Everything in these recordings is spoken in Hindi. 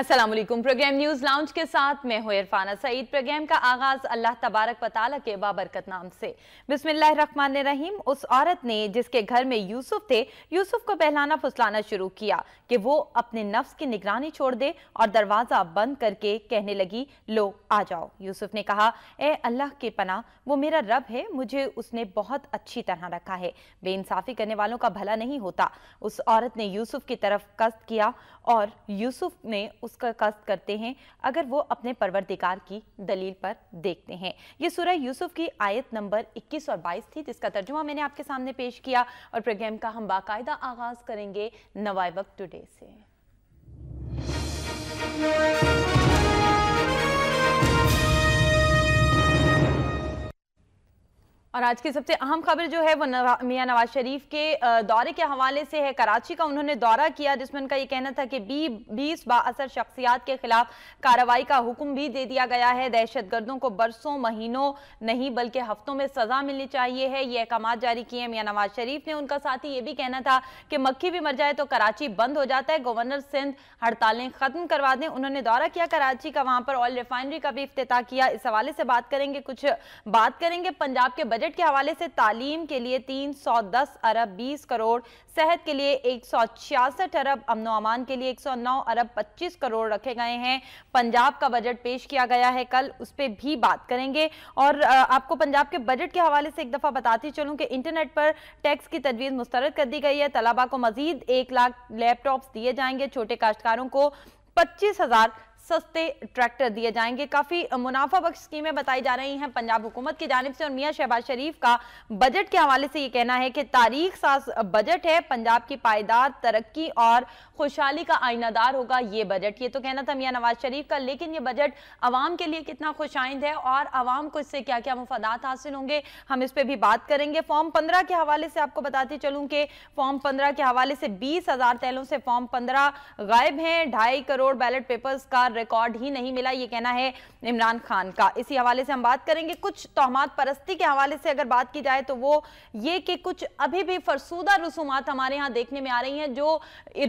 असलम प्रोग्राम न्यूज लाउंज के साथ मैं हूँ इरफाना सईद प्रोग्राम का आगाज अल्लाह तबारक वाल के बाबरकत नाम से बिस्मिल्लाहमान रहीम उस औरत ने जिसके घर में यूसुफ थे यूसुफ को बहलाना फुसलाना शुरू किया कि वो अपने नफ्स की निगरानी छोड़ दे और दरवाज़ा बंद करके कहने लगी लो आ जाओ यूसुफ ने कहा ए अल्लाह के पना वो मेरा रब है मुझे उसने बहुत अच्छी तरह रखा है बेइंसाफ़ी करने वालों का भला नहीं होता उस औरत ने यूसुफ की तरफ कस्त किया और यूसुफ ने उसका कस्त करते हैं अगर वो अपने परवरदिकार की दलील पर देखते हैं ये सूर्य यूसुफ की आयत नंबर 21 और 22 थी जिसका तर्जुमा मैंने आपके सामने पेश किया और प्रोग्राम का हम बाकायदा आगाज़ करेंगे नवाइबक टुडे से और आज की सबसे अहम खबर जो है वो नवा, मियां नवाज शरीफ के दौरे के हवाले से है कराची का उन्होंने दौरा किया जिसमें उनका ये कहना था कि बी बीस बासर शख्सियात के खिलाफ कार्रवाई का हुक्म भी दे दिया गया है दहशत गर्दों को बरसों महीनों नहीं बल्कि हफ्तों में सजा मिलनी चाहिए है ये अहकाम जारी किए मियाँ नवाज शरीफ ने उनका साथ ही ये भी कहना था कि मक्खी भी मर जाए तो कराची बंद हो जाता है गवर्नर सिंध हड़तालें खत्म करवा दें उन्होंने दौरा किया कराची का वहाँ पर ऑयल रिफाइनरी का भी अफ्ताह किया इस हवाले से बात करेंगे कुछ बात करेंगे पंजाब के बजट के हवाले से तालीम के लिए 310 अरब 20 करोड़ सेहत के लिए एक अरब अमन अमान के लिए 109 अरब 25 करोड़ रखे गए हैं पंजाब का बजट पेश किया गया है कल उस पर भी बात करेंगे और आपको पंजाब के बजट के हवाले से एक दफ़ा बताती चलूँ कि इंटरनेट पर टैक्स की तजवीज़ मुस्तरद कर दी गई है तलबा को मजीद एक लाख लैपटॉप्स दिए जाएंगे छोटे काश्तकारों को पच्चीस हज़ार सस्ते ट्रैक्टर दिए जाएंगे काफी मुनाफा बख्श स्कीमें बताई जा रही हैं पंजाब हुकूमत की जानब से और मियाँ शहबाज शरीफ का बजट के हवाले से ये कहना है कि तारीख सास बजट है पंजाब की पायदार तरक्की और खुशहाली का आइनादार होगा ये बजट ये तो कहना था मियाँ नवाज शरीफ का लेकिन ये बजट आवाम के लिए कितना खुशाइंद है और आवाम को इससे क्या क्या मुफादात हासिल होंगे हम इस पर भी बात करेंगे फॉर्म पंद्रह के हवाले से आपको बताती चलूँ कि फॉर्म पंद्रह के हवाले से बीस हजार तैलों से फॉर्म पंद्रह गायब हैं ढाई करोड़ बैलेट पेपर्स का बार रिकॉर्ड ही नहीं मिला ये कहना है इमरान खान का इसी हवाले से हम बात करेंगे कुछ तोहमात परस्ती के हवाले से अगर बात की जाए तो वो ये कि कुछ अभी भी फरसूदा रसूमात हमारे यहाँ देखने में आ रही हैं जो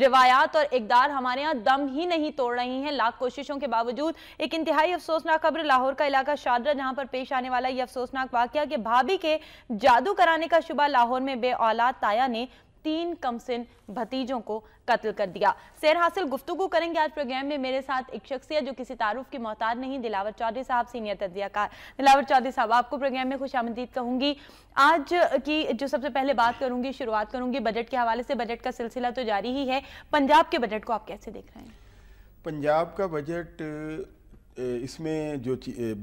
रिवायात और इकदार हमारे यहाँ दम ही नहीं तोड़ रही हैं लाख कोशिशों के बावजूद एक इंतहाई अफसोसनाक खबर लाहौर का इलाका शादरा जहाँ पर पेश आने वाला ये अफसोसनाक वाक्य कि भाभी के जादू कराने का शुबा लाहौर में बे औलाद ताया ने तीन कमसिन भतीजों को कत्ल कर दिया सैर हासिल गुफ्तु करेंगे आज प्रोग्राम में मेरे साथ एक शख्सियत जो किसी तारुफ की मोहताज नहीं दिलावर चौधरी साहब सीनियर तजियाकार दिलावर चौधरी साहब आपको प्रोग्राम में खुश आमदीद कहूंगी आज की जो सबसे पहले बात करूंगी शुरुआत करूंगी बजट के हवाले से बजट का सिलसिला तो जारी ही है पंजाब के बजट को आप कैसे देख रहे हैं पंजाब का बजट इसमें जो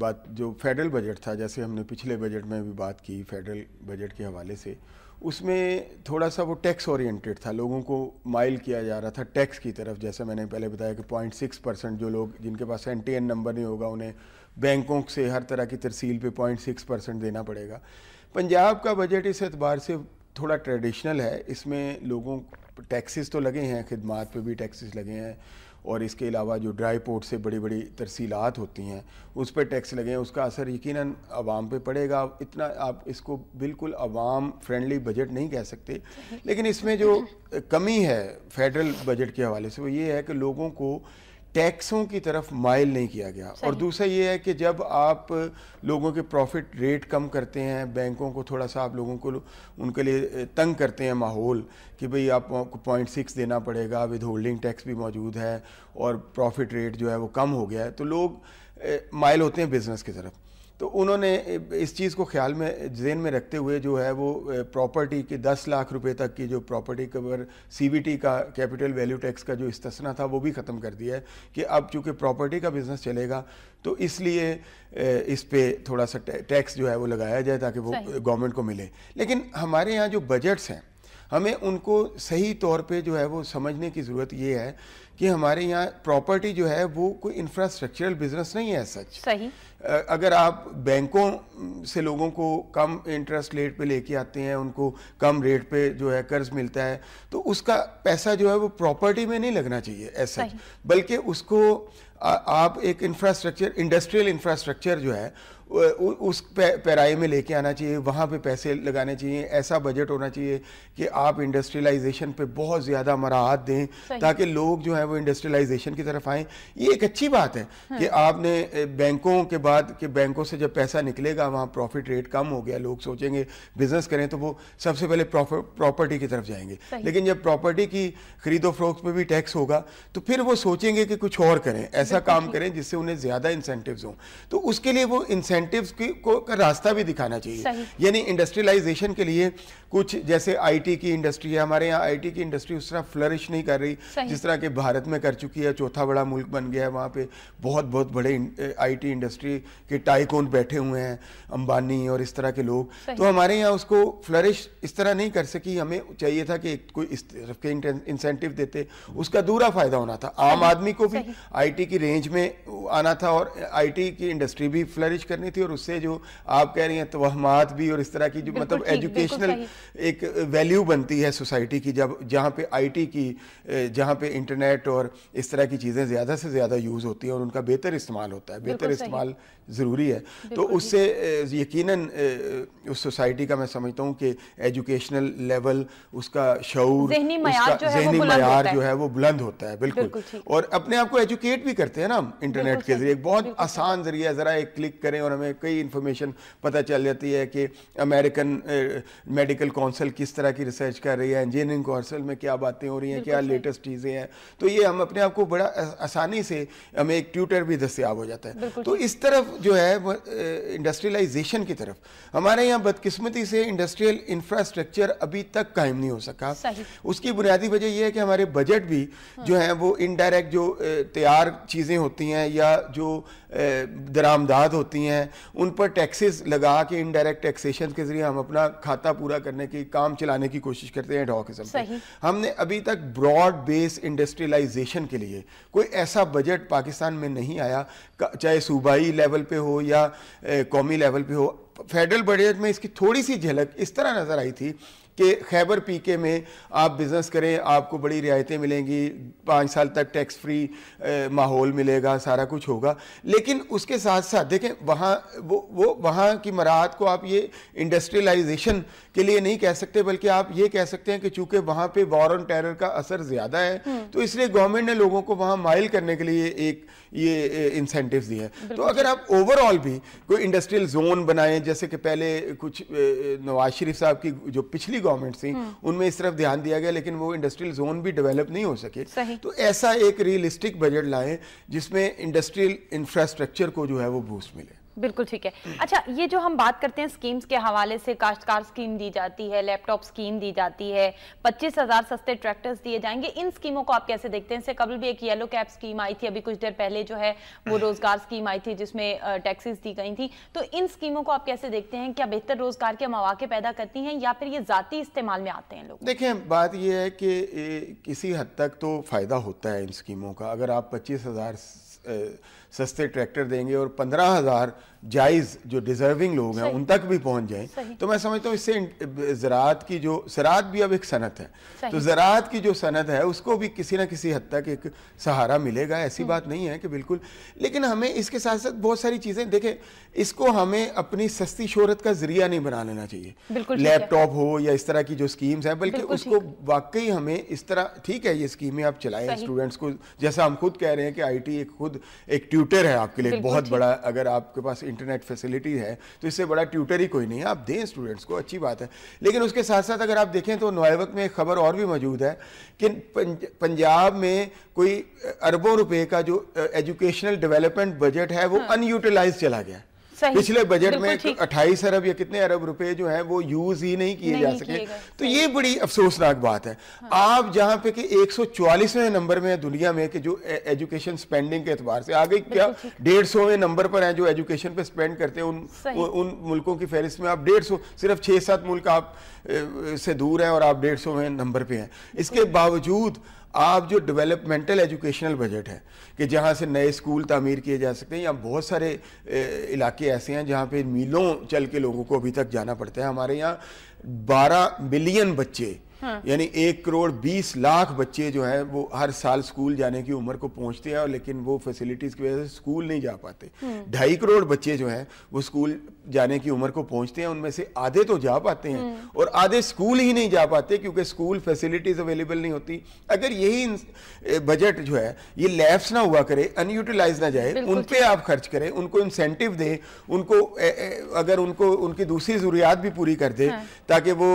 बात जो फेडरल बजट था जैसे हमने पिछले बजट में भी बात की फेडरल बजट के हवाले से उसमें थोड़ा सा वो टैक्स ओरिएंटेड था लोगों को माइल किया जा रहा था टैक्स की तरफ जैसे मैंने पहले बताया कि पॉइंट सिक्स परसेंट जो लोग जिनके पास एन टी एन नंबर नहीं होगा उन्हें बैंकों से हर तरह की तरसील पे पॉइंट सिक्स परसेंट देना पड़ेगा पंजाब का बजट इस एतबार से थोड़ा ट्रेडिशनल है इसमें लोगों टैक्सेस तो लगे हैं खिदमात पे भी टैक्सेस लगे हैं और इसके अलावा जो ड्राई पोर्ट से बड़ी बड़ी तरसीलात होती हैं उस पर टैक्स लगे उसका असर यकीन आवाम पर पड़ेगा इतना आप इसको बिल्कुल आवाम फ्रेंडली बजट नहीं कह सकते लेकिन इसमें जो कमी है फेडरल बजट के हवाले से वो ये है कि लोगों को टैक्सों की तरफ माइल नहीं किया गया और दूसरा ये है कि जब आप लोगों के प्रॉफिट रेट कम करते हैं बैंकों को थोड़ा सा आप लोगों को उनके लिए तंग करते हैं माहौल कि भाई आपको पॉइंट सिक्स देना पड़ेगा विद होल्डिंग टैक्स भी मौजूद है और प्रॉफिट रेट जो है वो कम हो गया है तो लोग माइल होते हैं बिज़नेस की तरफ तो उन्होंने इस चीज़ को ख्याल में जेन में रखते हुए जो है वो प्रॉपर्टी के 10 लाख रुपए तक की जो प्रॉपर्टी कवर सी का कैपिटल वैल्यू टैक्स का जो इस्तना था वो भी ख़त्म कर दिया है कि अब चूँकि प्रॉपर्टी का बिज़नेस चलेगा तो इसलिए इस पर थोड़ा सा टैक्स जो है वो लगाया जाए ताकि वो गवर्नमेंट को मिले लेकिन हमारे यहाँ जो बजट्स हैं हमें उनको सही तौर पे जो है वो समझने की ज़रूरत ये है कि हमारे यहाँ प्रॉपर्टी जो है वो कोई इंफ्रास्ट्रक्चरल बिजनेस नहीं है सच सही अगर आप बैंकों से लोगों को कम इंटरेस्ट रेट पे लेके आते हैं उनको कम रेट पे जो है कर्ज मिलता है तो उसका पैसा जो है वो प्रॉपर्टी में नहीं लगना चाहिए ऐसा बल्कि उसको आ, आप एक इंफ्रास्ट्रक्चर इंडस्ट्रियल इंफ्रास्ट्रक्चर जो है उस पैराई में लेके आना चाहिए वहाँ पे पैसे लगाने चाहिए ऐसा बजट होना चाहिए कि आप इंडस्ट्रियलाइजेशन पे बहुत ज़्यादा मराहत दें ताकि लोग जो है वो इंडस्ट्रियलाइजेशन की तरफ आएँ ये एक अच्छी बात है हाँ। कि आपने बैंकों के बाद कि बैंकों से जब पैसा निकलेगा वहाँ प्रॉफिट रेट कम हो गया लोग सोचेंगे बिज़नेस करें तो वो सबसे पहले प्रॉपर्टी की तरफ जाएंगे लेकिन जब प्रॉपर्टी की खरीदो फरोख्त पर भी टैक्स होगा तो फिर वो सोचेंगे कि कुछ और करें ऐसा काम करें जिससे उन्हें ज़्यादा इंसेंटिव हों तो उसके लिए वो इंसेंटिव इंसेंटिव की को का रास्ता भी दिखाना चाहिए यानी इंडस्ट्रियलाइजेशन के लिए कुछ जैसे आईटी की इंडस्ट्री है हमारे यहाँ आईटी की इंडस्ट्री उस तरह फ्लरिश नहीं कर रही जिस तरह के भारत में कर चुकी है चौथा बड़ा मुल्क बन गया है वहाँ पे बहुत बहुत बड़े आईटी इंडस्ट्री के टाइकोन बैठे हुए हैं अंबानी और इस तरह के लोग तो हमारे यहाँ उसको फ्लरिश इस तरह नहीं कर सकी हमें चाहिए था कि कोई इस तरफ के इंसेंटिव देते उसका दूरा फायदा होना था आम आदमी को भी आई की रेंज में आना था और आई की इंडस्ट्री भी फ्लरिश करनी करनी थी और उससे जो आप कह रही हैं तोहमात भी और इस तरह की जो मतलब एजुकेशनल एक वैल्यू बनती है सोसाइटी की जब जहाँ पे आईटी की जहाँ पे इंटरनेट और इस तरह की चीज़ें ज़्यादा से ज़्यादा यूज़ होती हैं और उनका बेहतर इस्तेमाल होता है बेहतर इस्तेमाल ज़रूरी है तो उससे यकीन उस सोसाइटी का मैं समझता हूँ कि एजुकेशनल लेवल उसका शौर जहनी मैार जो है वो बुलंद होता है बिल्कुल और अपने आप को एजुकेट भी करते हैं ना इंटरनेट के जरिए बहुत आसान जरिया ज़रा एक क्लिक करें और हमें कई इन्फॉर्मेशन पता चल जाती है कि अमेरिकन मेडिकल काउंसिल किस तरह की रिसर्च कर रही है इंजीनियरिंग काउंसिल में क्या बातें हो रही हैं क्या लेटेस्ट चीज़ें हैं तो ये हम अपने आप को बड़ा आसानी से हमें एक ट्यूटर भी दस्तियाब हो जाता है तो इस तरफ जो है इंडस्ट्रियलाइजेशन की तरफ हमारे यहाँ बदकिस्मती से इंडस्ट्रियल इंफ्रास्ट्रक्चर अभी तक कायम नहीं हो सका उसकी बुनियादी वजह यह है कि हमारे बजट भी हाँ। जो है वो इनडायरेक्ट जो तैयार चीज़ें होती हैं या जो दरामदाद होती हैं उन पर टैक्सेस लगा के इनडायरेक्ट टैक्सेशन के जरिए हम अपना खाता पूरा करने की काम चलाने की कोशिश करते हैं डॉ डॉकिज्म हमने अभी तक ब्रॉड बेस इंडस्ट्रियलाइजेशन के लिए कोई ऐसा बजट पाकिस्तान में नहीं आया चाहे सूबाई लेवल पर हो या कौमी लेवल पर हो फेडरल बजट में इसकी थोड़ी सी झलक इस तरह नज़र आई थी कि खैबर पीके में आप बिज़नेस करें आपको बड़ी रियायतें मिलेंगी पाँच साल तक टैक्स फ्री माहौल मिलेगा सारा कुछ होगा लेकिन उसके साथ साथ देखें वहाँ वो वो वहाँ की मराहत को आप ये इंडस्ट्रियलाइजेशन के लिए नहीं कह सकते बल्कि आप ये कह सकते हैं कि चूँकि वहाँ पर वॉर ऑन टेरर का असर ज़्यादा है हम्म। तो इसलिए गवर्नमेंट ने लोगों को वहाँ माइल करने के लिए एक ये इंसेंटिव दिए हैं तो अगर आप ओवरऑल भी कोई इंडस्ट्रियल जोन बनाएं जैसे कि पहले कुछ नवाज शरीफ साहब की जो पिछली गवर्नमेंट्स थी हम्म। उनमें इस तरफ ध्यान दिया गया लेकिन वो इंडस्ट्रियल जोन भी डेवलप नहीं हो सके तो ऐसा एक रियलिस्टिक बजट लाएं जिसमें इंडस्ट्रियल इंफ्रास्ट्रक्चर को जो है वो बूस्ट मिले बिल्कुल ठीक है अच्छा ये जो हम बात करते हैं स्कीम्स के हवाले से काश्तकार स्कीम दी जाती है लैपटॉप स्कीम दी जाती है पच्चीस हजार सस्ते ट्रैक्टर्स दिए जाएंगे इन स्कीमों को आप कैसे देखते हैं इससे कबल भी एक येलो कैब स्कीम आई थी अभी कुछ देर पहले जो है वो हम्म। रोजगार स्कीम आई थी जिसमें टैक्सीज दी गई थी तो इन स्कीमों को आप कैसे देखते हैं क्या बेहतर रोजगार के मौाक़े पैदा करती हैं या फिर ये ज़ाती इस्तेमाल में आते हैं लोग देखें बात यह है कि किसी हद तक तो फ़ायदा होता है इन स्कीमों का अगर आप पच्चीस हज़ार सस्ते ट्रैक्टर देंगे और पंद्रह हज़ार जायज़ जो डिज़र्विंग लोग हैं उन तक भी पहुंच जाए तो मैं समझता हूँ इससे ज़रात की जो ज़रात भी अब एक सनत है तो ज़रात की जो सनत है उसको भी किसी ना किसी हद तक एक सहारा मिलेगा ऐसी हम्म। बात नहीं है कि बिल्कुल लेकिन हमें इसके साथ साथ बहुत सारी चीज़ें देखें इसको हमें अपनी सस्ती शोहरत का ज़रिया नहीं बना लेना चाहिए लैपटॉप हो या इस तरह की जो स्कीम्स है बल्कि उसको वाकई हमें इस तरह ठीक है ये स्कीमें आप चलाएं स्टूडेंट्स को जैसा हम खुद कह रहे हैं कि आई एक खुद एक ट्यूटर है आपके लिए बहुत बड़ा अगर आपके पास इंटरनेट फैसिलिटी है तो इससे बड़ा ट्यूटर ही कोई नहीं है आप दें स्टूडेंट्स को अच्छी बात है लेकिन उसके साथ साथ अगर आप देखें तो नोएवक में एक खबर और भी मौजूद है कि पंजाब में कोई अरबों रुपए का जो एजुकेशनल डेवलपमेंट बजट है वो अनयूटिलाइज हाँ। चला गया पिछले बजट में अट्ठाईस अरब या कितने अरब रुपए जो है वो यूज ही नहीं किए जा सके तो ये बड़ी अफसोसनाक बात है हाँ। आप जहाँ पे कि 144वें नंबर में है दुनिया में कि जो एजुकेशन स्पेंडिंग के एतबार से आगे क्या डेढ़ सौवें नंबर पर है जो एजुकेशन पे स्पेंड करते हैं उन उन मुल्कों की फहरिस्त में आप डेढ़ सौ सिर्फ छः सात मुल्क आप से दूर हैं और आप डेढ़ सौवें नंबर पे हैं इसके बावजूद आप जो डेवलपमेंटल एजुकेशनल बजट है कि जहाँ से नए स्कूल तमीर किए जा सकते हैं या बहुत सारे इलाके ऐसे हैं जहाँ पे मीलों चल के लोगों को अभी तक जाना पड़ता है हमारे यहाँ 12 मिलियन बच्चे हाँ। यानी एक करोड़ बीस लाख बच्चे जो है वो हर साल स्कूल जाने की उम्र को पहुंचते हैं और लेकिन वो फैसिलिटीज की वजह से स्कूल नहीं जा पाते हम्म। ढाई करोड़ बच्चे जो हैं वो स्कूल जाने की उम्र को पहुंचते हैं उनमें से आधे तो जा पाते हैं हम्म। और आधे स्कूल ही नहीं जा पाते क्योंकि स्कूल फैसिलिटीज अवेलेबल नहीं होती अगर यही बजट जो है ये लैब्स ना हुआ करे अनयूटिलाइज ना जाए उन पर आप खर्च करें उनको इंसेंटिव दें उनको अगर उनको उनकी दूसरी जरूरियात भी पूरी कर दे हाँ। ताकि वो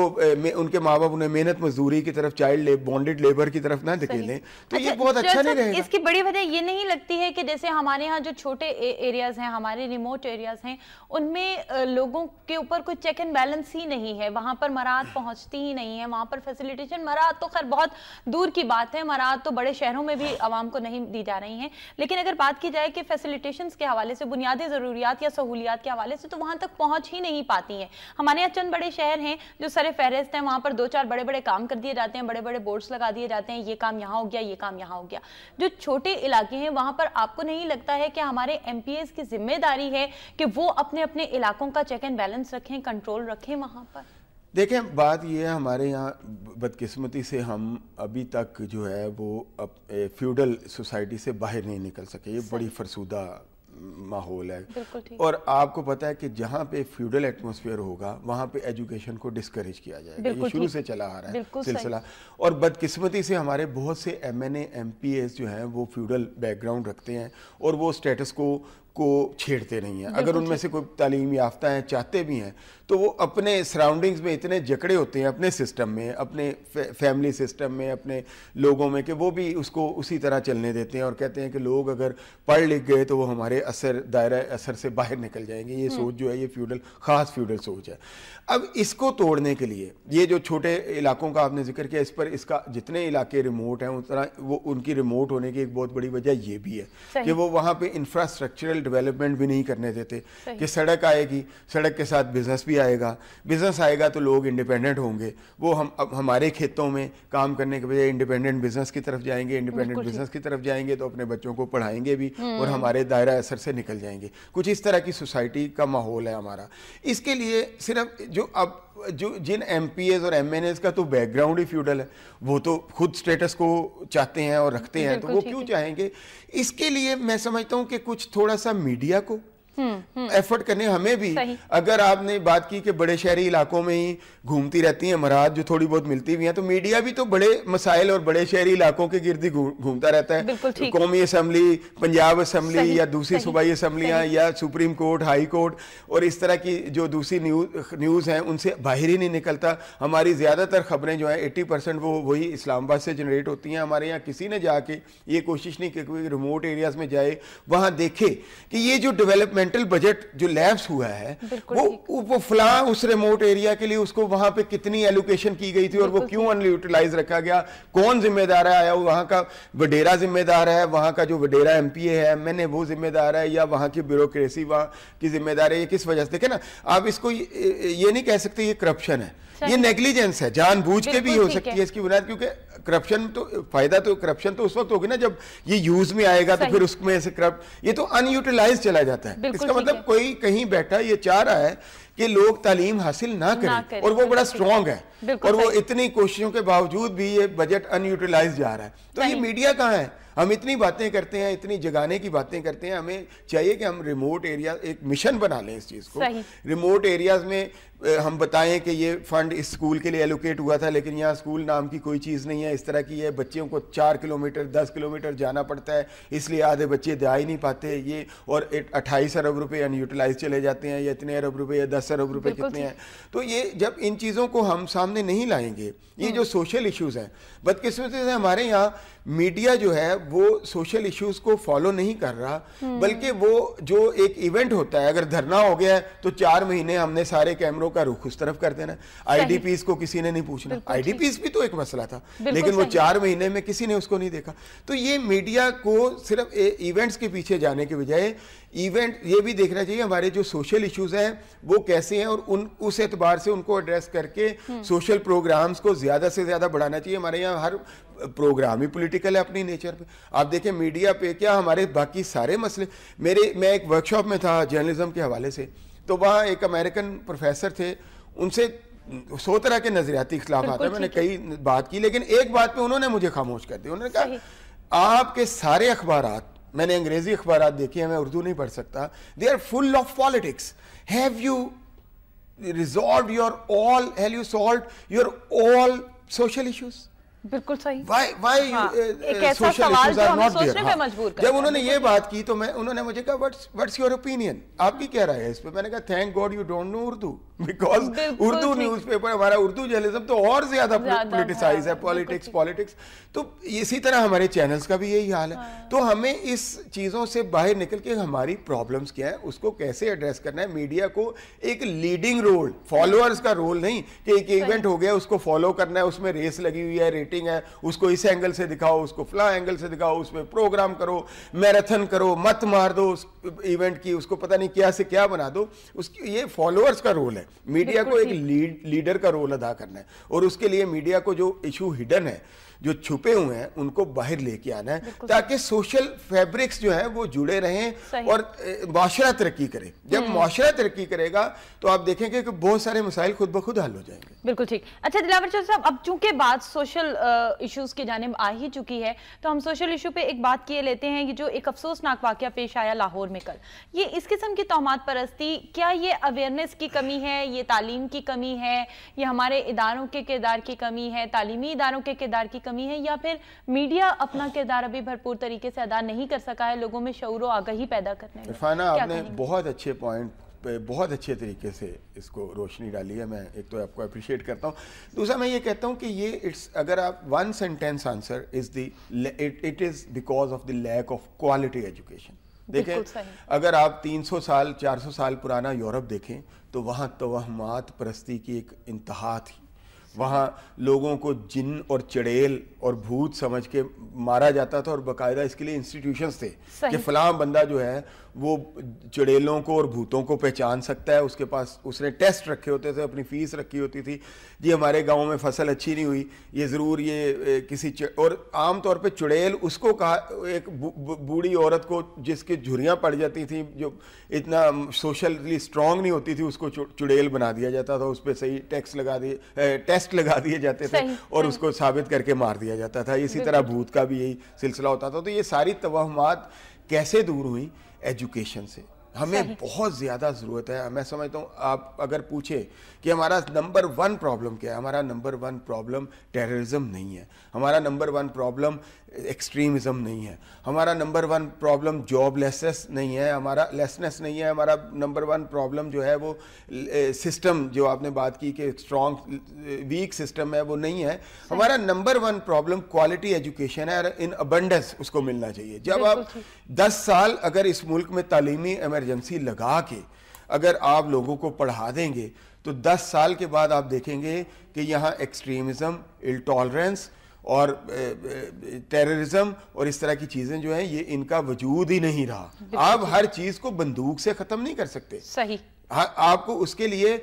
उनके माँ बाप उन्हें मेहनत मेहनत मजदूरी की तरफ चाइल्ड ले, बॉन्डेड लेबर की तरफ ना धकेलें तो अच्छा, ये बहुत अच्छा नहीं रहेगा अच्छा, इसकी बड़ी वजह ये नहीं लगती है कि जैसे हमारे यहाँ जो छोटे एरियाज हैं हमारे रिमोट एरियाज हैं उनमें लोगों के ऊपर कोई चेक एंड बैलेंस ही नहीं है वहाँ पर मराहत पहुँचती ही नहीं है वहाँ पर फैसिलिटेशन मराहत तो खैर बहुत दूर की बात है मराहत तो बड़े शहरों में भी आवाम को नहीं दी जा रही है लेकिन अगर बात की जाए कि फैसिलिटेशन के हवाले से बुनियादी ज़रूरियात या सहूलियात के हवाले से तो वहाँ तक पहुँच ही नहीं पाती है हमारे यहाँ चंद बड़े शहर हैं जो सर फहरिस्त हैं वहाँ पर दो चार बड़े बड़े बड़े काम कर दिए जाते हैं बड़े बड़े बोर्ड्स लगा दिए जाते हैं ये काम यहाँ हो गया ये काम यहाँ हो गया जो छोटे इलाके हैं वहाँ पर आपको नहीं लगता है कि हमारे एम की जिम्मेदारी है कि वो अपने अपने इलाकों का चेक एंड बैलेंस रखें कंट्रोल रखें वहाँ पर देखें बात ये है हमारे यहाँ बदकिस्मती से हम अभी तक जो है वो अब फ्यूडल सोसाइटी से बाहर नहीं निकल सके ये बड़ी फरसूदा माहौल है और आपको पता है कि जहाँ पे फ्यूडल एटमोसफियर होगा वहाँ पे एजुकेशन को डिस्करेज किया जाएगा ये शुरू से चला आ रहा है सिलसिला और बदकिस्मती से हमारे बहुत से एम एन एम पी जो हैं वो फ्यूडल बैकग्राउंड रखते हैं और वो स्टेटस को को छेड़ते नहीं हैं अगर उनमें से कोई तालीम याफ्ता हैं चाहते भी हैं तो वो अपने सराउंडिंग्स में इतने जकड़े होते हैं अपने सिस्टम में अपने फैमिली सिस्टम में अपने लोगों में कि वो भी उसको उसी तरह चलने देते हैं और कहते हैं कि लोग अगर पढ़ लिख गए तो वो हमारे असर दायरा असर से बाहर निकल जाएंगे ये हम्म। सोच जो है ये फ्यूडल ख़ास फ्यूडल सोच है अब इसको तोड़ने के लिए ये जो छोटे इलाकों का आपने जिक्र किया इस पर इसका जितने इलाके रिमोट हैं उस वो उनकी रिमोट होने की एक बहुत बड़ी वजह ये भी है कि वो वहाँ पर इंफ्रास्ट्रक्चरल डेवलपमेंट भी नहीं करने देते कि सड़क आएगी सड़क के साथ बिजनेस भी आएगा बिजनेस आएगा तो लोग इंडिपेंडेंट होंगे वो हम अब हमारे खेतों में काम करने के बजाय इंडिपेंडेंट बिजनेस की तरफ जाएंगे इंडिपेंडेंट बिजनेस की तरफ जाएंगे तो अपने बच्चों को पढ़ाएंगे भी हम्म। और हमारे दायरा असर से निकल जाएंगे कुछ इस तरह की सोसाइटी का माहौल है हमारा इसके लिए सिर्फ जो अब जो जिन एम और एम का तो बैकग्राउंड ही फ्यूडल है वो तो खुद स्टेटस को चाहते हैं और रखते हैं तो वो क्यों चाहेंगे इसके लिए मैं समझता हूँ कि कुछ थोड़ा सा मीडिया को एफर्ट हम्म, हम्म। करने हमें भी अगर आपने बात की कि बड़े शहरी इलाकों में ही घूमती रहती हैं मराहत जो थोड़ी बहुत मिलती भी हैं तो मीडिया भी तो बड़े मसाइल और बड़े शहरी इलाकों के गिरद घूमता रहता है कौमी असम्बली पंजाब असम्बली या दूसरी सूबाई असम्बलियाँ या सुप्रीम कोर्ट हाई कोर्ट और इस तरह की जो दूसरी न्यूज़ न्यूज़ हैं उनसे बाहर ही नहीं निकलता हमारी ज़्यादातर खबरें जो हैं एट्टी परसेंट वो वही इस्लामाबाद से जनरेट होती हैं हमारे यहाँ किसी ने जाके ये कोशिश नहीं की रिमोट एरियाज़ में जाए वहाँ देखे कि ये जो डेवलपमेंट इंक्रीमेंटल बजट जो लैब्स हुआ है वो वो फला उस रिमोट एरिया के लिए उसको वहां पे कितनी एलोकेशन की गई थी और वो क्यों अनयूटिलाइज रखा गया कौन जिम्मेदार है आया वहां का वडेरा जिम्मेदार है वहां का जो वडेरा एम है एम वो जिम्मेदार है या वहां की ब्यूरोसी वहां की जिम्मेदार है ये किस वजह से देखे ना आप इसको ये नहीं कह सकते ये करप्शन है ये नेग्लिजेंस है जानबूझ के भी हो सकती है इसकी बुनियाद क्योंकि करप्शन तो फायदा तो करप्शन तो उस वक्त होगी ना जब ये यूज में आएगा तो फिर उसमें ऐसे करप्ट ये तो अनयूटिलाइज चला जाता है इसका मतलब कोई कहीं बैठा ये चाह रहा है कि लोग तालीम हासिल ना करें, ना करें और वो बड़ा स्ट्रांग है और वो इतनी कोशिशों के बावजूद भी ये बजट अनयूटिलाइज जा रहा है तो ये मीडिया कहाँ है हम इतनी बातें करते हैं इतनी जगाने की बातें करते हैं हमें चाहिए कि हम रिमोट एरिया एक मिशन बना लें इस चीज़ को रिमोट एरियाज में हम बताएं कि ये फंड इस स्कूल के लिए एलोकेट हुआ था लेकिन यहाँ स्कूल नाम की कोई चीज़ नहीं है इस तरह की है बच्चों को चार किलोमीटर दस किलोमीटर जाना पड़ता है इसलिए आधे बच्चे दे ही नहीं पाते ये और अट्ठाईस अरब रुपये अनयूटिलाइज चले जाते हैं या इतने अरब रुपये या दस अरब रुपये कितने हैं तो ये जब इन चीज़ों को हम सामने नहीं लाएंगे ये हम्म। जो सोशल इशूज़ हैं बदकिस्मती से हमारे यहाँ मीडिया जो है वो सोशल इशूज़ को फॉलो नहीं कर रहा हम्म। बल्कि वो जो एक इवेंट होता है अगर धरना हो गया है तो चार महीने हमने सारे कैमरों का रुख उस तरफ कर देना आईडीपीज को किसी ने नहीं पूछना पीस भी तो एक मसला था लेकिन वो चार महीने में किसी ने उसको नहीं देखा तो ये मीडिया को सिर्फ इवेंट्स के पीछे जाने के बजाय इवेंट ये भी देखना चाहिए हमारे जो सोशल इश्यूज हैं वो कैसे हैं और उन उस एतबार से उनको एड्रेस करके सोशल प्रोग्राम्स हम्म। को ज़्यादा से ज़्यादा बढ़ाना चाहिए हमारे यहाँ हर प्रोग्राम ही पॉलिटिकल है अपनी नेचर पे आप देखें मीडिया पे क्या हमारे बाकी सारे मसले मेरे मैं एक वर्कशॉप में था जर्नलिज्म के हवाले से तो वहाँ एक अमेरिकन प्रोफेसर थे उनसे सौ तरह के नजरियाती खिलाफ आता है मैंने कई बात की लेकिन एक बात पर उन्होंने मुझे खामोश कर दिया उन्होंने कहा आपके सारे अखबार मैंने अंग्रेजी अखबार देखे हैं मैं उर्दू नहीं पढ़ सकता they are full of politics have you resolve your all have you solve your all social issues बिल्कुल सही वाई वाई हाँ, uh, एक uh, ऐसा सवाल जो सोचने पे हाँ। मजबूर जब उन्होंने ये बात की तो मैं उन्होंने मुझे कहा व्हाट्स व्हाट्स योर ओपिनियन भी कह राय है इस पे मैंने कहा thank God you don't know Urdu because Urdu newspaper हमारा उर्दू जर्नलिज्म तो और ज्यादा पोलिटिसाइज है पॉलिटिक्स पॉलिटिक्स तो इसी तरह हमारे चैनल्स का भी यही हाल है हाँ। तो हमें इस चीज़ों से बाहर निकल के हमारी प्रॉब्लम्स क्या है उसको कैसे एड्रेस करना है मीडिया को एक लीडिंग रोल फॉलोअर्स का रोल नहीं कि एक इवेंट हो गया उसको फॉलो करना है उसमें रेस लगी हुई है मीटिंग है उसको इस एंगल से दिखाओ उसको फला एंगल से दिखाओ उसमें प्रोग्राम करो मैराथन करो मत मार दो उस इवेंट की उसको पता नहीं क्या से क्या बना दो उसकी ये फॉलोअर्स का रोल है मीडिया को एक लीड लीडर का रोल अदा करना है और उसके लिए मीडिया को जो इशू हिडन है जो छुपे हुए हैं उनको बाहर लेके आना है ताकि सोशल फैब्रिक्स जो है वो जुड़े रहें और माशरा तरक्की करे जब हम्म। माशरा तरक्की करेगा तो आप देखेंगे कि बहुत सारे मसाइल खुद ब खुद हल हो जाएंगे बिल्कुल ठीक अच्छा दिलावर चौधरी साहब अब चूंकि बात सोशल इशूज़ की जानब आ ही चुकी है तो हम सोशल इशू पे एक बात किए लेते हैं कि जो एक अफसोसनाक वाक़ पेश आया लाहौर में कल ये इस किस्म की तोहमत परस्ती क्या ये अवेयरनेस की कमी है ये तालीम की कमी है ये हमारे इदारों के किरदार की कमी है तालीमी इदारों के किरदार की कमी कमी है या फिर मीडिया अपना किरदार अभी भरपूर तरीके से अदा नहीं कर सका है लोगों में शौर आगही पैदा करने इरफाना आपने बहुत अच्छे पॉइंट पे बहुत अच्छे तरीके से इसको रोशनी डाली है मैं एक तो आपको अप्रिशिएट करता हूँ दूसरा मैं ये कहता हूँ कि ये इट्स अगर आप one sentence answer is the it is because of the lack of quality education देखें अगर आप 300 साल 400 साल पुराना यूरोप देखें तो वहाँ तोहमात परस्ती की एक इंतहा थी वहाँ लोगों को जिन और चड़ेल और भूत समझ के मारा जाता था और बकायदा इसके लिए इंस्टीट्यूशंस थे कि फलाम बंदा जो है वो चुड़ेलों को और भूतों को पहचान सकता है उसके पास उसने टेस्ट रखे होते थे अपनी फीस रखी होती थी जी हमारे गांव में फसल अच्छी नहीं हुई ये ज़रूर ये किसी और आम तौर पे चुड़ैल उसको कहा एक बूढ़ी औरत को जिसकी झुरियाँ पड़ जाती थी जो इतना सोशली स्ट्रांग नहीं होती थी उसको चुड़ैल बना दिया जाता था उस पर सही टैक्स लगा दिए टेस्ट लगा दिए जाते थे और उसको साबित करके मार दिया जाता था इसी तरह भूत का भी यही सिलसिला होता था तो ये सारी तोहमत कैसे दूर हुई एजुकेशन से हमें बहुत ज़्यादा ज़रूरत है मैं समझता हूँ आप अगर पूछे कि हमारा नंबर वन प्रॉब्लम क्या है हमारा नंबर वन प्रॉब्लम टेररिज्म नहीं है हमारा नंबर वन प्रॉब्लम एक्सट्रीमिज़्म नहीं है हमारा number one problem joblessness नहीं है हमारा लेसनेस नहीं है हमारा नंबर वन प्रॉब्लम जो है वो सिस्टम जो आपने बात की कि स्ट्रॉन्ग वीक सिस्टम है वो नहीं है हमारा number one problem quality education है इन अबंडस उसको मिलना चाहिए जब आप दस साल अगर इस मुल्क में तालीमी एमरजेंसी लगा के अगर आप लोगों को पढ़ा देंगे तो 10 साल के बाद आप देखेंगे कि यहाँ एक्सट्रीमिज़म इलटॉलरेंस और टेररिज्म और इस तरह की चीज़ें जो हैं ये इनका वजूद ही नहीं रहा आप हर चीज़ को बंदूक से ख़त्म नहीं कर सकते सही हाँ आपको उसके लिए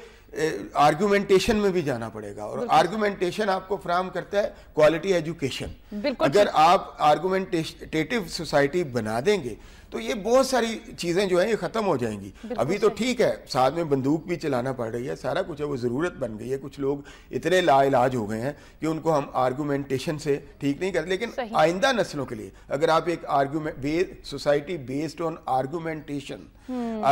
आर्गुमेंटेशन में भी जाना पड़ेगा और आर्गुमेंटेशन आपको फ्राम करता है क्वालिटी एजुकेशन अगर आप आर्गुमेंटेटिव सोसाइटी बना देंगे तो ये बहुत सारी चीज़ें जो है ये ख़त्म हो जाएंगी अभी तो ठीक है साथ में बंदूक भी चलाना पड़ रही है सारा कुछ है वो ज़रूरत बन गई है कुछ लोग इतने लाइलाज हो गए हैं कि उनको हम आर्गूमेंटेशन से ठीक नहीं करते लेकिन आइंदा नस्लों के लिए अगर आप एक argument society based on argumentation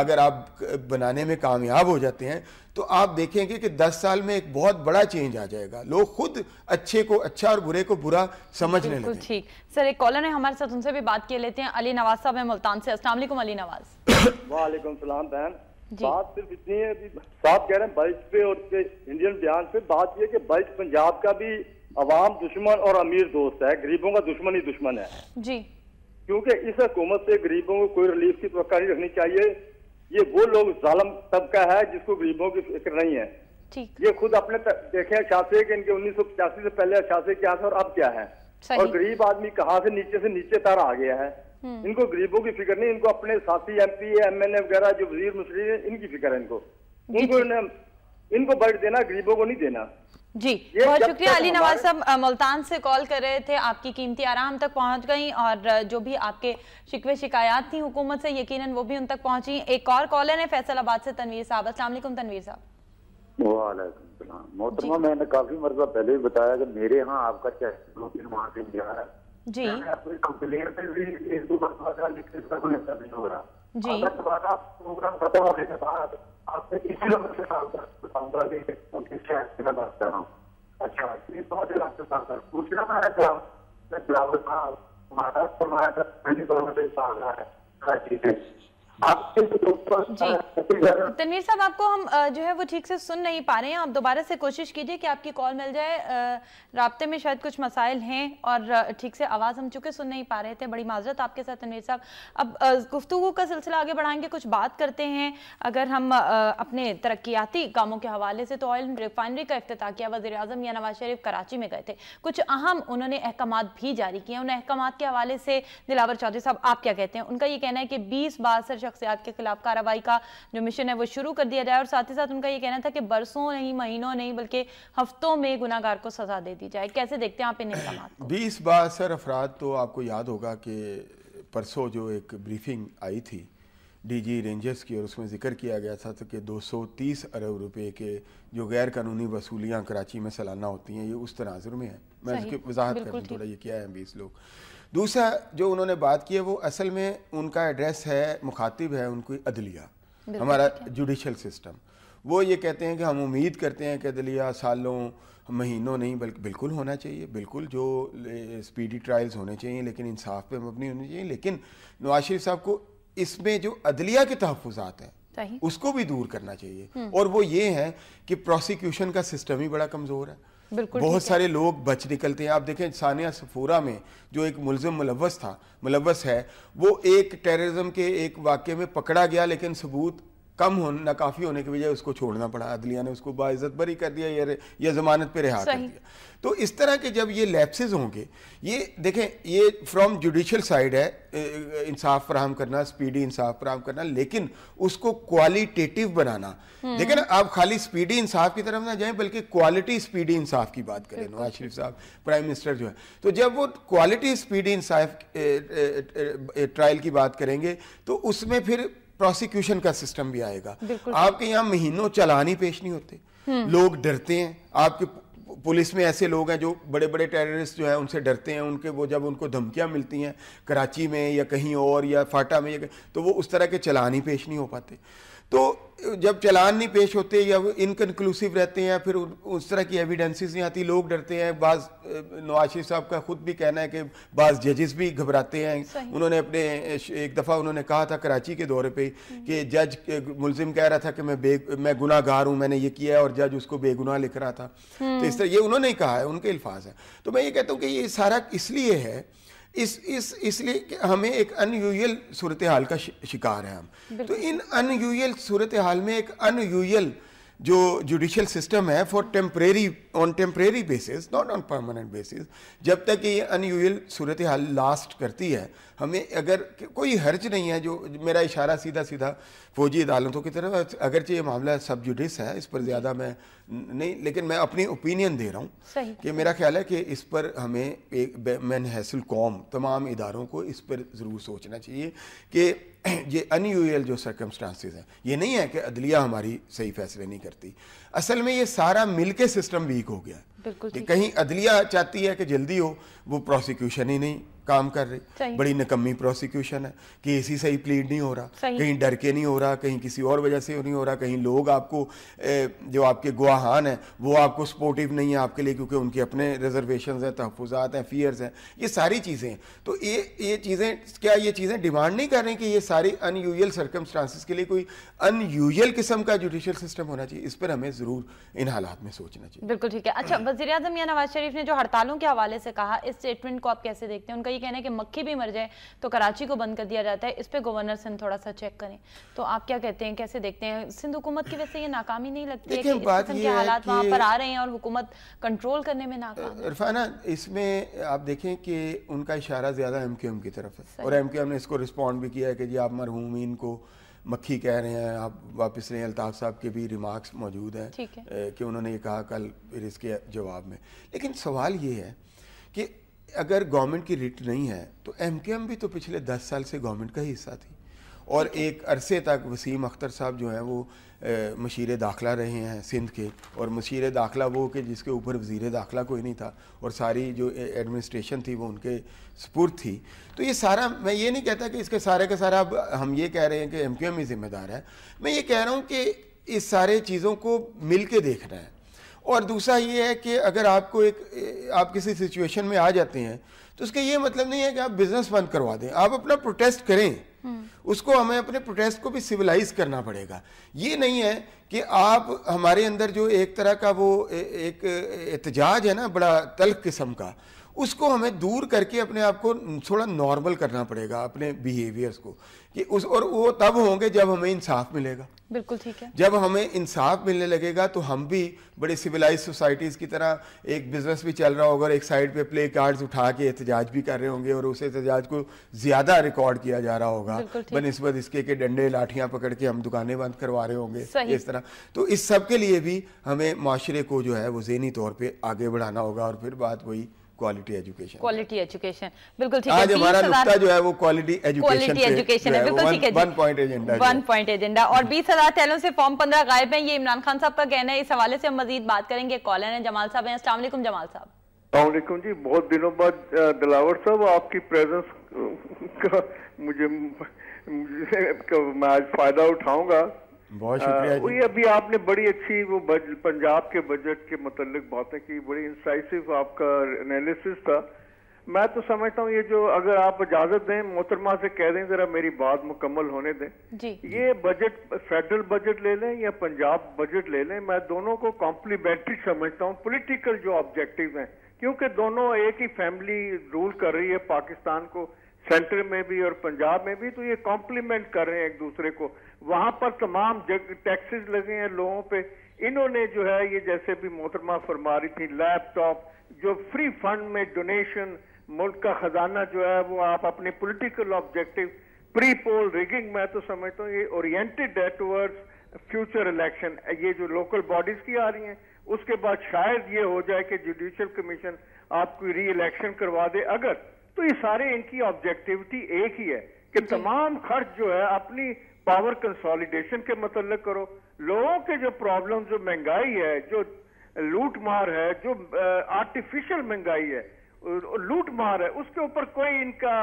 अगर आप बनाने में कामयाब हो जाते हैं तो आप देखेंगे कि 10 साल में एक बहुत बड़ा चेंज आ जाएगा लोग खुद अच्छे को अच्छा और बुरे को बुरा समझने लगे ठीक सर एक कॉलर है हमारे साथ उनसे भी बात किए लेते हैं अली नवाज साहब है मुल्तान से असला अली नवाज वालेकुम सलाम बहन बात सिर्फ इतनी है साहब कह रहे हैं बल्ज पे और इंडियन बयान पे बात यह की बल्ज पंजाब का भी अवाम दुश्मन और अमीर दोस्त है गरीबों का दुश्मन ही दुश्मन है जी क्योंकि इस हुकूमत से गरीबों को कोई रिलीफ की तो नहीं रखनी चाहिए ये वो लोग जालम तबका है जिसको गरीबों की फिक्र नहीं है ये खुद अपने देखे अशासे के इनके उन्नीस से पहले अशासे क्या था और अब क्या है और गरीब आदमी कहाँ से नीचे से नीचे तारा आ गया है हम्म। इनको गरीबों की फिक्र नहीं इनको अपने साथी M P M L A वगैरह जो वजीर मुस्लिम इनकी फिक्र है इनको उनको इनको बैठ देना गरीबों को नहीं देना जी बहुत शुक्रिया अली नवाज साहब मुल्तान से कॉल कर रहे थे आपकी कीमती आराम तक पहुंच गई और जो भी आपके शिकवे शिकायत थी हुकूमत से यकीनन वो भी उन तक पहुंची एक और कॉलर है फैसलाबाद से तनवीर साहब असलम तनवीर साहब वालेकुम मोहतरमा मैंने काफी मरतबा पहले भी बताया कि मेरे यहाँ आपका चेक जी कंप्लेन पे भी आपने इसी नंबर से काम बात कर रहा हूँ अच्छा ये बहुत ही आपसे काम कर पूछना मैं था मैं ग्राम साहब महाराज फरमाया था पहली बार मुझे साल रहा है तनवीर साहब आपको हम जो है वो ठीक से सुन नहीं पा रहे हैं आप दोबारा से कोशिश कीजिए कि आपकी कॉल मिल जाए रबते में शायद कुछ मसाइल हैं और ठीक से आवाज़ हम चुके सुन नहीं पा रहे थे बड़ी माजरत आपके साथ तनवीर साहब अब गुफ्तु का सिलसिला आगे बढ़ाएंगे कुछ बात करते हैं अगर हम अपने तरक्याती कामों के हवाले से तो ऑयल रिफाइनरी का अफ्त किया वजी अजम या नवाज शरीफ कराची में गए थे कुछ अहम उन्होंने अहकाम भी जारी किए उन अहकाम के हवाले से दिलावर चौधरी साहब आप क्या कहते हैं उनका ये कहना है कि बीस बासर शख्सियात के खिलाफ कार्रवाई का जो मिशन है वो शुरू कर दिया जाए और साथ ही साथ उनका ये कहना था कि बरसों नहीं महीनों नहीं बल्कि हफ्तों में गुनागार को सजा दे दी जाए कैसे देखते हैं आप इन इकदाम बीस बासर अफराद तो आपको याद होगा कि परसों जो एक ब्रीफिंग आई थी डीजी रेंजर्स की और उसमें जिक्र किया गया था तो कि 230 अरब रुपए के जो गैर कानूनी वसूलियाँ कराची में सालाना होती हैं ये उस तनाजुर में है मैं उसकी वजाहत कर थोड़ा ये क्या है बीस लोग दूसरा जो उन्होंने बात की है वो असल में उनका एड्रेस है मुखातिब है उनकी अदलिया हमारा जुडिशल सिस्टम वो ये कहते हैं कि हम उम्मीद करते हैं कि अदलिया सालों महीनों नहीं बल्कि बिल्कुल होना चाहिए बिल्कुल जो स्पीडी ट्रायल्स होने चाहिए लेकिन इंसाफ पे मबनी होनी चाहिए लेकिन नवाज शरीफ साहब को इसमें जो अदलिया के तहफात हैं उसको भी दूर करना चाहिए हम्म। और वो ये है कि प्रोसिक्यूशन का सिस्टम ही बड़ा कमज़ोर है बिल्कुल बहुत सारे लोग बच निकलते हैं आप देखें सानिया सफूरा में जो एक मुलम मुलवस था मुलवस है वो एक टेररिज्म के एक वाक्य में पकड़ा गया लेकिन सबूत कम हो नाकाफी होने की वजह उसको छोड़ना पड़ा अदलिया ने उसको बाइज़त बरी कर दिया या या जमानत पर रिहा कर दिया तो इस तरह के जब ये लैप्सेज होंगे ये देखें ये फ्रॉम जुडिशल साइड है इंसाफ फ्राहम करना स्पीडी इंसाफ फ्राहम करना लेकिन उसको क्वालिटेटिव बनाना हम्म। देखें ना आप खाली स्पीडी इंसाफ की तरफ ना जाएं बल्कि क्वालिटी स्पीडी इंसाफ की बात करें नवाज शरीफ साहब प्राइम मिनिस्टर जो है तो जब वो क्वालिटी स्पीडी इंसाफ ट्रायल की बात करेंगे तो उसमें फिर प्रोसिक्यूशन का सिस्टम भी आएगा आपके यहाँ महीनों चलानी पेश नहीं होते हम्म। लोग डरते हैं आपके पुलिस में ऐसे लोग हैं जो बड़े बड़े टेररिस्ट जो हैं उनसे डरते हैं उनके वो जब उनको धमकियां मिलती हैं कराची में या कहीं और या फाटा में या तो वो उस तरह के चलानी पेश नहीं हो पाते तो जब चलान नहीं पेश होते या इनकनक्लूसिव रहते हैं फिर उस तरह की एविडेंसेस नहीं आती लोग डरते हैं बाज नवाज शरीफ साहब का खुद भी कहना है कि बाज जजेस भी घबराते हैं उन्होंने अपने एक दफ़ा उन्होंने कहा था कराची के दौरे पे कि जज हम्म। मुलजिम कह रहा था कि मैं बे मैं गुनागार हूँ मैंने ये किया है और जज उसको बेगुनाह लिख रहा था तो इस हम्म। तरह ये उन्होंने ही कहा है उनके अल्फाज हैं तो मैं ये कहता हूँ कि ये सारा इसलिए है इस इस इसलिए हमें एक अनयूजल सूरत हाल का शिकार है हम तो इन अनयूजल सूरत हाल में एक अनयूजल जो जुडिशल सिस्टम है for temporary on temporary basis not on permanent basis जब तक ये अनयूजल सूरत हाल लास्ट करती है हमें अगर कोई हर्ज नहीं है जो मेरा इशारा सीधा सीधा फौजी अदालतों की तरफ अगर ये मामला सब जुडिस है इस पर ज़्यादा मैं नहीं लेकिन मैं अपनी ओपिनियन दे रहा हूँ कि मेरा ख्याल है कि इस पर हमें एक मैन हैसिल कौम तमाम इदारों को इस पर ज़रूर सोचना चाहिए कि ये अनयूजल जो सर्कमस्टांसिस हैं ये नहीं है कि अदलिया हमारी सही फैसले नहीं करती असल में ये सारा मिल के सिस्टम वीक हो गया कि कहीं अदलिया चाहती है कि जल्दी हो वो प्रोसिक्यूशन ही नहीं काम कर रही बड़ी नकम्मी प्रोसिक्यूशन है कि ऐसी सही प्लीड नहीं हो रहा कहीं डर के नहीं हो रहा कहीं किसी और वजह से नहीं हो रहा कहीं लोग आपको जो आपके गुआहान हैं वो आपको सपोर्टिव नहीं है आपके लिए क्योंकि उनके अपने रिजर्वेशन हैं तहफात हैं फियर्स हैं ये सारी चीज़ें तो ये ये चीज़ें क्या ये चीज़ें डिमांड नहीं कर रही कि ये सारी अनयूजल सर्कमस्टांसिस के लिए कोई अनयूजल किस्म का जुडिशल सिस्टम होना चाहिए इस पर हमें ज़रूर इन हालात में सोचना चाहिए बिल्कुल ठीक है अच्छा वजी अजम या नवाज शरीफ ने जो हड़तालों के हवाले से कहा इस स्टेटमेंट को आप कैसे देखते हैं उनका ये यही कहना है कि मक्खी भी मर जाए तो कराची को बंद कर दिया जाता है इस पर गवर्नर सिंध थोड़ा सा चेक करें तो आप क्या कहते हैं कैसे देखते हैं सिंध हुकूमत की वैसे ये नाकामी नहीं लगती है कि हालात वहाँ पर आ रहे हैं और हुकूमत कंट्रोल करने में नाकामाना इसमें आप देखें कि उनका इशारा ज़्यादा एम क्यू एम की तरफ है और एम क्यू एम ने इसको रिस्पॉन्ड भी किया है कि जी आप मरहूम इनको मक्खी कह रहे हैं आप वापस लें अल्ताफ़ साहब के भी रिमार्क्स मौजूद हैं कि उन्होंने ये कहा कल फिर इसके जवाब में लेकिन सवाल ये है कि अगर गवर्नमेंट की रिट नहीं है तो एम भी तो पिछले दस साल से गवर्नमेंट का ही हिस्सा थी और एक अरसे तक वसीम अख्तर साहब जो हैं वो मशीर दाखला रहे हैं सिंध के और मशीर दाखला वो कि जिसके ऊपर वजीर दाखला कोई नहीं था और सारी जो एडमिनिस्ट्रेशन थी वो उनके सपुर थी तो ये सारा मैं ये नहीं कहता कि इसके सारे का सारा अब हम ये कह रहे हैं कि एम क्यू एम ही जिम्मेदार है मैं ये कह रहा हूँ कि इस सारे चीज़ों को मिल के देखना है और दूसरा ये है कि अगर आपको एक आप किसी सिचुएशन में आ जाते हैं तो उसका ये मतलब नहीं है कि आप बिजनेस बंद करवा दें आप अपना प्रोटेस्ट करें हम्म। उसको हमें अपने प्रोटेस्ट को भी सिविलाइज करना पड़ेगा ये नहीं है कि आप हमारे अंदर जो एक तरह का वो एक एहतजाज है ना बड़ा तल्ख किस्म का उसको हमें दूर करके अपने आप को थोड़ा नॉर्मल करना पड़ेगा अपने बिहेवियर्स को कि उस और वो तब होंगे जब हमें इंसाफ मिलेगा बिल्कुल ठीक है जब हमें इंसाफ मिलने लगेगा तो हम भी बड़े सिविलाइज सोसाइटीज़ की तरह एक बिजनेस भी चल रहा होगा और एक साइड पे प्ले कार्ड्स उठा के एहतजाज भी कर रहे होंगे और उस एहतजाज को ज़्यादा रिकॉर्ड किया जा रहा होगा बनस्बत इसके के डंडे लाठियाँ पकड़ के हम दुकानें बंद करवा रहे होंगे इस तरह तो इस सब के लिए भी हमें माशरे को जो है वो जहनी तौर पर आगे बढ़ाना होगा और फिर बात वही क्वालिटी एजुकेशन क्वालिटी एजुकेशन बिल्कुल ठीक आज हमारा नुकता जो है वो क्वालिटी एजुकेशन एजुकेशन है बिल्कुल ठीक है one point agenda one point agenda और बीस हजार टैलों से फॉर्म पंद्रह गायब है ये इमरान खान साहब का कहना है इस हवाले से हम मजीद बात करेंगे कॉलर है जमाल साहब हैं असलम जमाल साहब अलैक्म जी बहुत दिनों बाद दिलावर साहब आपकी प्रेजेंस का मुझे, मुझे मैं आज फायदा उठाऊंगा बहुत शुक्रिया जी। अभी आपने बड़ी अच्छी वो पंजाब के बजट के मतलब बातें की बड़ी इंसाइसिव आपका एनालिसिस था मैं तो समझता हूँ ये जो अगर आप इजाजत दें मोहतरमा से कह दें जरा मेरी बात मुकम्मल होने दें जी। ये बजट फेडरल बजट ले लें या पंजाब बजट ले लें मैं दोनों को कॉम्प्लीमेंट्री समझता हूँ पोलिटिकल जो ऑब्जेक्टिव है क्योंकि दोनों एक ही फैमिली रूल कर रही है पाकिस्तान को सेंटर में भी और पंजाब में भी तो ये कॉम्प्लीमेंट कर रहे हैं एक दूसरे को वहां पर तमाम जग टैक्सेस लगे हैं लोगों पे इन्होंने जो है ये जैसे भी मोहतरमा फरमा रही थी लैपटॉप जो फ्री फंड में डोनेशन मुल्क का खजाना जो है वो आप अपने political objective pre poll rigging मैं तो समझता हूँ ये ओरिएंटेड है टूवर्ड्स फ्यूचर इलेक्शन ये जो लोकल बॉडीज की आ रही हैं उसके बाद शायद ये हो जाए कि जुडिशल कमीशन आपको री इलेक्शन करवा दे अगर तो ये सारे इनकी ऑब्जेक्टिविटी एक ही है कि तमाम खर्च जो है अपनी पावर कंसोलिडेशन के मतलब करो लोगों के जो प्रॉब्लम जो महंगाई है जो लूट मार है जो आर्टिफिशियल महंगाई है लूट मार है उसके ऊपर कोई इनका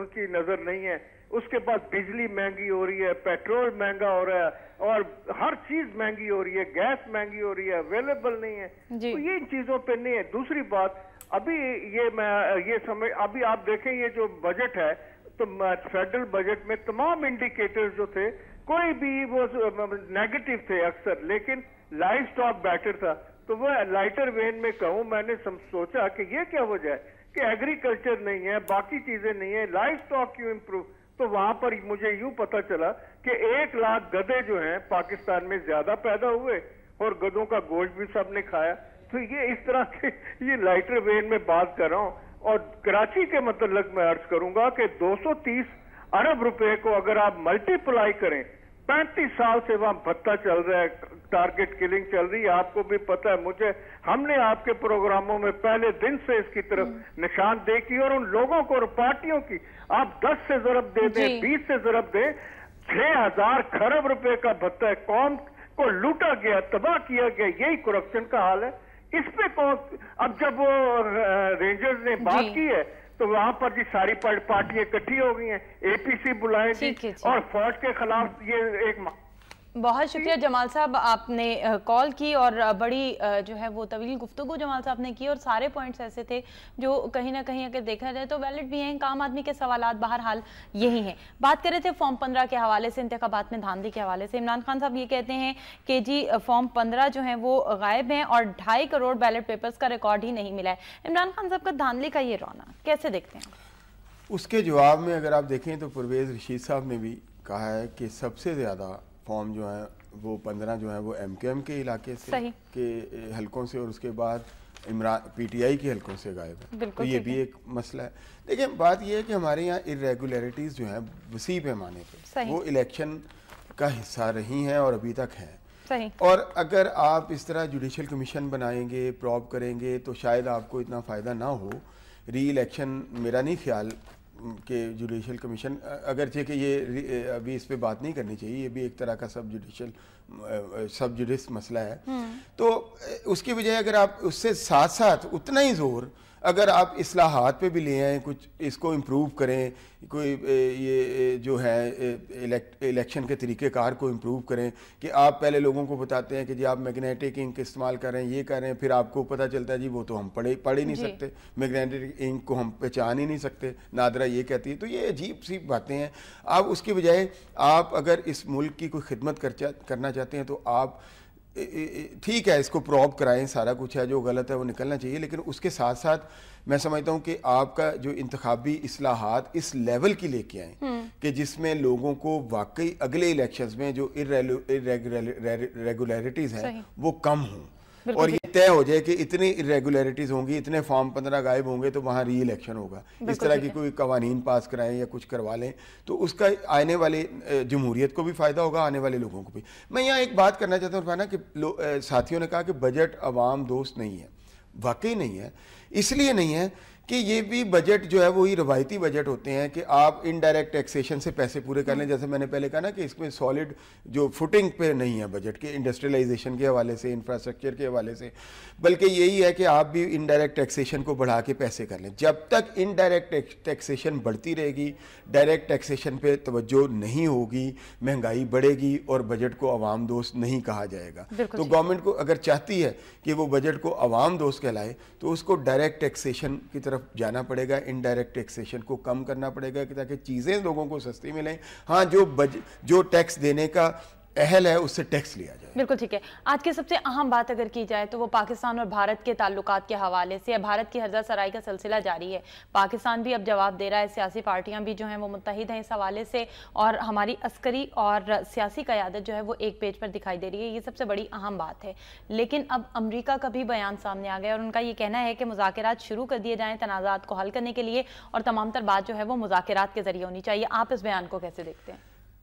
उनकी नजर नहीं है उसके बाद बिजली महंगी हो रही है पेट्रोल महंगा हो रहा है और हर चीज महंगी हो रही है गैस महंगी हो रही है अवेलेबल नहीं है तो ये इन चीजों पे नहीं है दूसरी बात अभी ये मैं ये समय अभी आप देखें ये जो बजट है तो फेडरल बजट में तमाम इंडिकेटर्स जो थे कोई भी वो नेगेटिव थे अक्सर लेकिन लाइफ स्टॉक बेटर था तो वह लाइटर वेन में कहूं मैंने सोचा कि ये क्या हो जाए कि एग्रीकल्चर नहीं है बाकी चीजें नहीं है लाइफ स्टॉक क्यों इंप्रूव तो वहां पर मुझे यूं पता चला कि एक लाख गधे जो हैं पाकिस्तान में ज्यादा पैदा हुए और गधों का गोश्त भी सबने खाया तो ये इस तरह के ये लाइटर वेन में बात कर रहा हूं और कराची के मतलब मैं अर्ज करूंगा कि 230 अरब रुपए को अगर आप मल्टीप्लाई करें पैंतीस साल से वहां भत्ता चल रहा है टारगेट किलिंग चल रही है आपको भी पता है मुझे हमने आपके प्रोग्रामों में पहले दिन से इसकी तरफ हम्म। निशान की और उन लोगों को और पार्टियों की आप 10 से जरब दे दें 20 से जरब दें 6000 खरब रुपए का भत्ता है कौम को लूटा गया तबाह किया गया यही करप्शन का हाल है इस पे कौन अब जब वो रेंजर्स ने बात की है तो वहाँ पर जी सारी पार्टियां इकट्ठी हो गई हैं एपीसी बुलाएगी और फौज के खिलाफ ये एक बहुत शुक्रिया जमाल साहब आपने कॉल की और बड़ी जो है वो तवील गुफ्तु जमाल साहब ने की और सारे पॉइंट्स ऐसे थे जो कहीं ना कहीं अगर देखा जाए तो वैलिड भी हैं काम आदमी के सवाल हाल यही हैं बात कर रहे थे फॉर्म पंद्रह के हवाले से इंतबात में धांधली के हवाले से इमरान खान साहब ये कहते हैं कि जी फॉर्म पंद्रह जो है वो गायब हैं और ढाई करोड़ बैलेट पेपर्स का रिकॉर्ड ही नहीं मिला है इमरान खान साहब का धांधली का ये रौना कैसे देखते हैं उसके जवाब में अगर आप देखें तो परवेज़ रशीद साहब ने भी कहा है कि सबसे ज़्यादा फॉर्म जो है वो पंद्रह जो है वो एम के एम के इलाके से के हल्कों से और उसके बाद इमरान आई के हल्कों से गायब है तो ये भी एक मसला है देखिए बात यह है कि हमारे यहाँ इरेगुलरिटीज़ जो है वसी पैमाने पर वो इलेक्शन का हिस्सा रही हैं और अभी तक हैं और अगर आप इस तरह जुडिशल कमीशन बनाएंगे प्रॉप करेंगे तो शायद आपको इतना फ़ायदा ना हो री इलेक्शन मेरा नहीं ख्याल के जुडिशल कमीशन अगरचे कि ये अभी इस पे बात नहीं करनी चाहिए ये भी एक तरह का सब जुडिशल सब जुडिस मसला है हम्म। तो उसकी वजह अगर आप उससे साथ साथ उतना ही जोर अगर आप असलाहत पे भी ले आए कुछ इसको इम्प्रूव करें कोई ये जो है इलेक्शन के तरीक़ेकार को इम्प्रूव करें कि आप पहले लोगों को बताते हैं कि जी आप मैग्नेटिक इंक इस्तेमाल करें ये करें फिर आपको पता चलता है जी वो तो हम पढ़े पढ़ ही नहीं सकते मैग्नेटिक इंक को हम पहचान ही नहीं सकते नादरा ये कहती है तो ये अजीब सी बातें हैं आप उसकी बजाय आप अगर इस मुल्क की कोई खिदमत कर करना चाहते हैं तो आप ठीक है इसको प्रॉप कराएं सारा कुछ है जो गलत है वो निकलना चाहिए लेकिन उसके साथ साथ मैं समझता हूँ कि आपका जो इंतबी असलाहत इस लेवल की लेके आए हम्म। कि जिसमें लोगों को वाकई अगले इलेक्शन में जो इेगुलरिटीज़ हैं वो कम हों और तय हो जाए कि इतनी इरेगुलरिटीज होंगी इतने फॉर्म पंद्रह गायब होंगे तो वहाँ री इलेक्शन होगा इस तरह की कोई कवानीन पास कराएं या कुछ करवा लें तो उसका आने वाले जमहूरियत को भी फ़ायदा होगा आने वाले लोगों को भी मैं यहाँ एक बात करना चाहता हूँ कि साथियों ने कहा कि बजट अवाम दोस्त नहीं है वाकई नहीं है इसलिए नहीं है कि ये भी बजट जो है वही रवायती बजट होते हैं कि आप इनडायरेक्ट टैक्सेशन से पैसे पूरे कर लें जैसे मैंने पहले कहा ना कि इसमें सॉलिड जो फुटिंग पे नहीं है बजट के इंडस्ट्रियलाइजेशन के हवाले से इंफ्रास्ट्रक्चर के हवाले से बल्कि यही है कि आप भी इनडायरेक्ट टैक्सेशन को बढ़ा के पैसे कर लें जब तक इनडायरेक्ट टैक्सेशन बढ़ती रहेगी डायरेक्ट टैक्सेशन पर तोज्जो नहीं होगी महंगाई बढ़ेगी और बजट को आवाम दोस्त नहीं कहा जाएगा तो गवर्नमेंट को अगर चाहती है कि वो बजट को आवाम दोस्त कहलाए तो उसको डायरेक्ट टैक्सेशन की तरफ तरफ जाना पड़ेगा इनडायरेक्ट टैक्सेशन को कम करना पड़ेगा ताकि चीज़ें लोगों को सस्ती मिलें हाँ जो बज जो टैक्स देने का अहल है उससे टैक्स लिया जाए बिल्कुल ठीक है आज की सबसे अहम बात अगर की जाए तो वो पाकिस्तान और भारत के ताल्लुक के हवाले से भारत की हर्जा सराय का सिलसिला जारी है पाकिस्तान भी अब जवाब दे रहा है सियासी पार्टियां भी जो हैं वो मुतहद हैं इस हवाले से और हमारी अस्करी और सियासी क्यादत जो है वो एक पेज पर दिखाई दे रही है ये सबसे बड़ी अहम बात है लेकिन अब अमरीका का भी बयान सामने आ गया और उनका ये कहना है कि मुजाकर शुरू कर दिए जाएँ तनाज़ात को हल करने के लिए और तमाम तर बात जो है वो मुजाकर के ज़रिए होनी चाहिए आप इस बयान को कैसे देखते हैं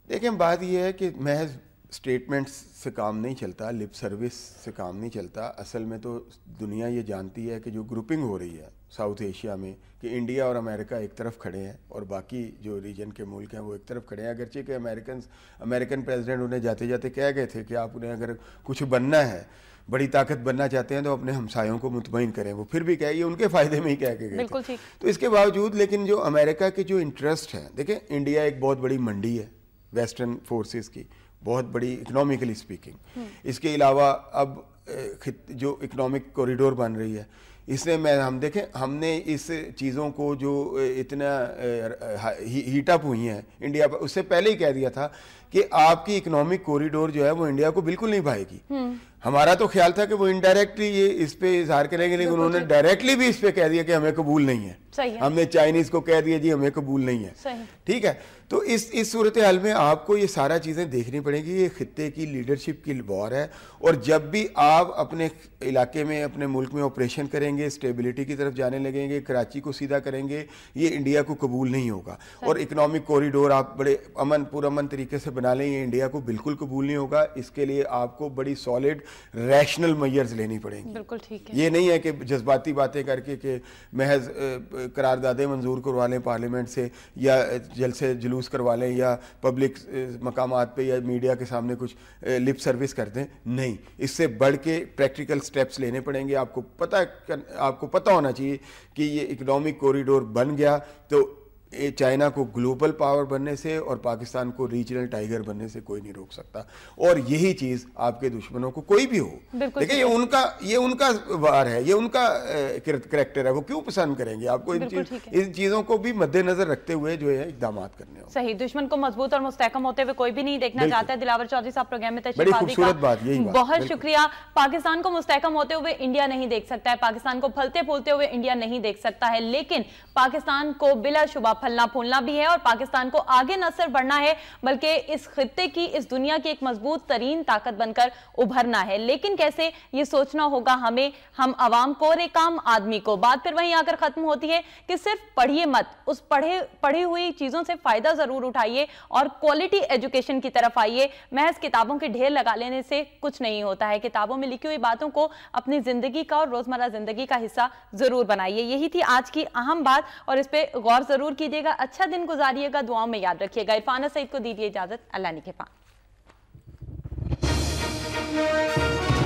देखिए बात यह है कि महज स्टेटमेंट्स से काम नहीं चलता लिप सर्विस से काम नहीं चलता असल में तो दुनिया ये जानती है कि जो ग्रुपिंग हो रही है साउथ एशिया में कि इंडिया और अमेरिका एक तरफ खड़े हैं और बाकी जो रीजन के मुल्क हैं वो एक तरफ खड़े हैं अगरचे कि अमेरिकन अमेरिकन प्रेसिडेंट उन्हें जाते जाते कह गए थे कि आप उन्हें अगर कुछ बनना है बड़ी ताकत बनना चाहते हैं तो अपने हमसायों को मुतमिन करें वो फिर भी कहे ये उनके फ़ायदे में ही कह के गए तो इसके बावजूद लेकिन जो अमेरिका के जो इंटरेस्ट हैं देखें इंडिया एक बहुत बड़ी मंडी है वेस्टर्न फोर्सेस की बहुत बड़ी इकोनॉमिकली हम्म। स्पीकिंग इसके अलावा अब जो इकोनॉमिक कॉरिडोर बन रही है इसने मैं हम देखें हमने इस चीज़ों को जो इतना हीट अप हुई हैं इंडिया पर उससे पहले ही कह दिया था कि आपकी इकोनॉमिक कॉरिडोर जो है वो इंडिया को बिल्कुल नहीं भाएगी हम्म। हमारा तो ख्याल था कि वो इनडायरेक्टली ये इस पे इजहार करेंगे लेकिन उन्होंने डायरेक्टली भी इस पे कह दिया कि हमें कबूल नहीं है, सही है। हमने चाइनीज को कह दिया जी हमें कबूल नहीं है ठीक है तो इस इस सूरत हाल में आपको ये सारा चीज़ें देखनी पड़ेगी ये खत्े की लीडरशिप की वॉर है और जब भी आप अपने इलाके में अपने मुल्क में ऑपरेशन करेंगे स्टेबिलिटी की तरफ जाने लगेंगे कराची को सीधा करेंगे ये इंडिया को कबूल नहीं होगा और इकनॉमिक कॉरिडोर आप बड़े अमन पुरमन तरीके से बना लें ये इंडिया को बिल्कुल कबूल नहीं होगा इसके लिए आपको बड़ी सॉलिड रैशनल मैयर्स लेनी पड़ेंगी बिल्कुल ठीक है ये नहीं है कि जज्बाती बातें करके कि महज करारदादे मंजूर करवा लें पार्लियामेंट से या जलसे जुलूस करवा लें या पब्लिक मकाम पर या मीडिया के सामने कुछ लिप सर्विस कर दें नहीं इससे बढ़ के प्रैक्टिकल स्टेप्स लेने पड़ेंगे आपको पता आपको पता होना चाहिए कि ये इकोनॉमिक कॉरिडोर बन गया तो चाइना को ग्लोबल पावर बनने से और पाकिस्तान को रीजनल टाइगर बनने से कोई नहीं रोक सकता और यही चीज आपके दुश्मनों को कोई भी हो देखिए ये उनका ये उनका वार है ये उनका करेक्टर है वो क्यों पसंद करेंगे आपको इन चीज इन चीजों को भी मद्देनजर रखते हुए जो है इकदाम करने हो सही दुश्मन को मजबूत और मुस्तकम होते हुए कोई भी नहीं देखना चाहता है दिलावर चौधरी साहब प्रोग्राम में बड़ी खूबसूरत बात यही बहुत शुक्रिया पाकिस्तान को मुस्तकम होते हुए इंडिया नहीं देख सकता है पाकिस्तान को फलते फूलते हुए इंडिया नहीं देख सकता है लेकिन पाकिस्तान को बिलाशुबा फलना फूलना भी है और पाकिस्तान को आगे न सिर्फ बढ़ना है बल्कि इस खत्े की इस दुनिया की एक मजबूत तरीन ताकत बनकर उभरना है लेकिन कैसे ये सोचना होगा हमें हम आवाम को और एक आम आदमी को बात फिर वहीं आकर खत्म होती है कि सिर्फ पढ़िए मत उस पढ़े पढ़ी हुई चीज़ों से फ़ायदा ज़रूर उठाइए और क्वालिटी एजुकेशन की तरफ आइए महज किताबों के ढेर लगा लेने से कुछ नहीं होता है किताबों में लिखी हुई बातों को अपनी ज़िंदगी का और रोज़मर्रा ज़िंदगी का हिस्सा ज़रूर बनाइए यही थी आज की अहम बात और इस पर गौर ज़रूर कीजिए कीजिएगा अच्छा दिन गुजारिएगा दुआओं में याद रखिएगा इरफाना सईद को दीजिए इजाजत अल्लाह ने के पास